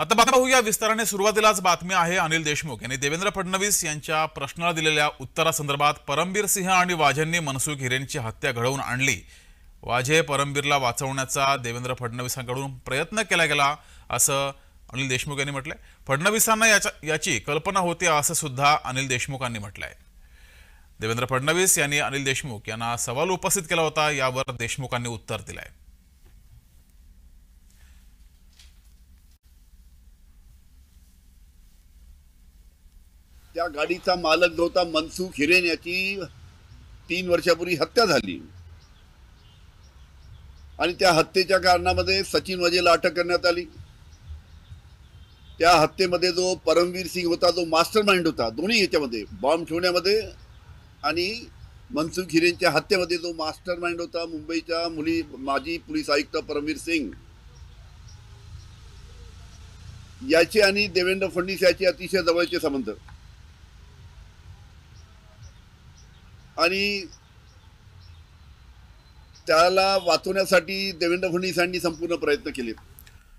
आता बातम्या पाहूया विस्ताराने सुरुवातीलाच बातमी आहे अनिल देशमुख यांनी देवेंद्र फडणवीस यांच्या प्रश्नाला दिलेल्या उत्तरासंदर्भात परमबीर सिंह आणि वाझेंनी मनसुख हिरेनची हत्या घडवून आणली वाझे परमबीरला वाचवण्याचा देवेंद्र फडणवीसांकडून प्रयत्न केला गेला असं अनिल देशमुख यांनी म्हटलंय फडणवीसांना याच्या याची कल्पना होती असं सुद्धा अनिल देशमुखांनी म्हटलंय देवेंद्र फडणवीस यांनी अनिल देशमुख यांना सवाल उपस्थित केला होता यावर देशमुखांनी उत्तर दिलंय त्या गाडीचा मालक जो होता मनसुख हिरेन याची तीन वर्षापूर्वी हत्या झाली आणि त्या हत्येच्या कारणामध्ये सचिन वजेला अटक करण्यात आली त्या हत्येमध्ये जो परमवीर सिंग होता जो मास्टर माइंड होता दोन्ही याच्यामध्ये बॉम्ब ठेवण्यामध्ये आणि मनसुख हिरेनच्या हत्येमध्ये जो मास्टर माइंड होता मुंबईच्या मुली माजी पोलीस आयुक्त परमवीर सिंग याचे आणि देवेंद्र फडणवीस याचे अतिशय जवळचे संबंध आणि त्याला वाचवण्यासाठी देवेंद्र फडणवीसांनी संपूर्ण प्रयत्न केले